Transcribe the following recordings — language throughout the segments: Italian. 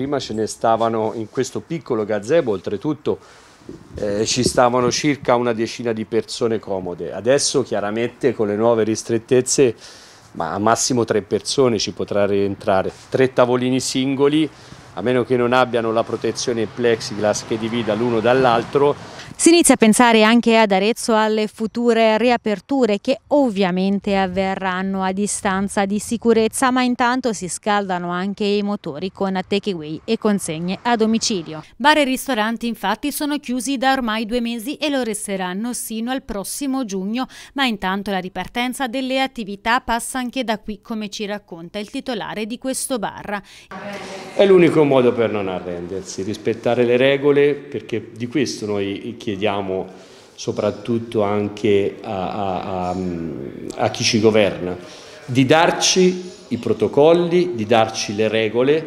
prima ce ne stavano in questo piccolo gazebo, oltretutto eh, ci stavano circa una decina di persone comode. Adesso chiaramente con le nuove ristrettezze ma a massimo tre persone ci potrà rientrare, tre tavolini singoli, a meno che non abbiano la protezione plexiglass che divida l'uno dall'altro si inizia a pensare anche ad Arezzo alle future riaperture che ovviamente avverranno a distanza di sicurezza, ma intanto si scaldano anche i motori con takeaway e consegne a domicilio. Bar e ristoranti infatti sono chiusi da ormai due mesi e lo resteranno sino al prossimo giugno, ma intanto la ripartenza delle attività passa anche da qui come ci racconta il titolare di questo bar. È l'unico modo per non arrendersi, rispettare le regole, perché di questo noi chiediamo soprattutto anche a, a, a, a chi ci governa, di darci i protocolli, di darci le regole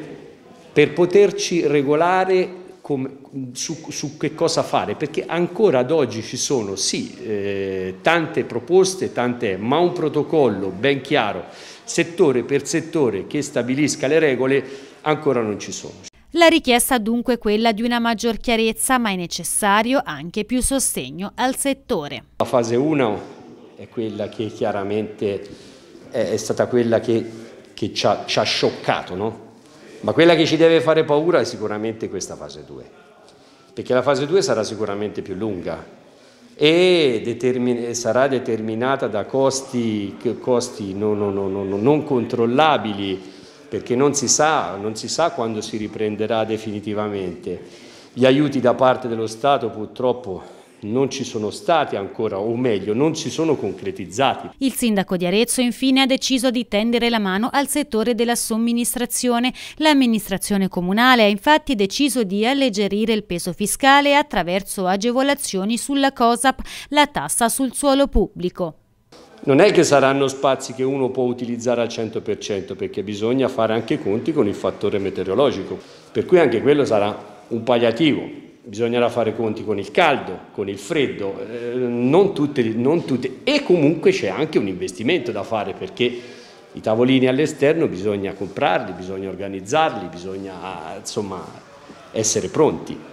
per poterci regolare come, su, su, che cosa fare, perché ancora ad oggi ci sono sì eh, tante proposte, tante, ma un protocollo ben chiaro, settore per settore, che stabilisca le regole ancora non ci sono. La richiesta dunque è quella di una maggior chiarezza, ma è necessario anche più sostegno al settore. La fase 1 è quella che chiaramente è, è stata quella che, che ci, ha, ci ha, scioccato, no? Ma quella che ci deve fare paura è sicuramente questa fase 2, perché la fase 2 sarà sicuramente più lunga e determin- sarà determinata da costi, costi non, non, non, non, controllabili, perché non si, sa, non si sa quando si riprenderà definitivamente. Gli aiuti da parte dello Stato purtroppo non ci sono stati ancora, o meglio, non si sono concretizzati. Il sindaco di Arezzo infine ha deciso di tendere la mano al settore della somministrazione. L'amministrazione comunale ha infatti deciso di alleggerire il peso fiscale attraverso agevolazioni sulla COSAP, la tassa sul suolo pubblico. Non è che saranno spazi che uno può utilizzare al 100% perché bisogna fare anche conti con il fattore meteorologico, per cui anche quello sarà un palliativo bisognerà fare conti con il caldo, con il freddo, eh, non tutte, non tutte. e comunque c'è anche un investimento da fare perché i tavolini all'esterno bisogna comprarli, bisogna organizzarli, bisogna insomma essere pronti.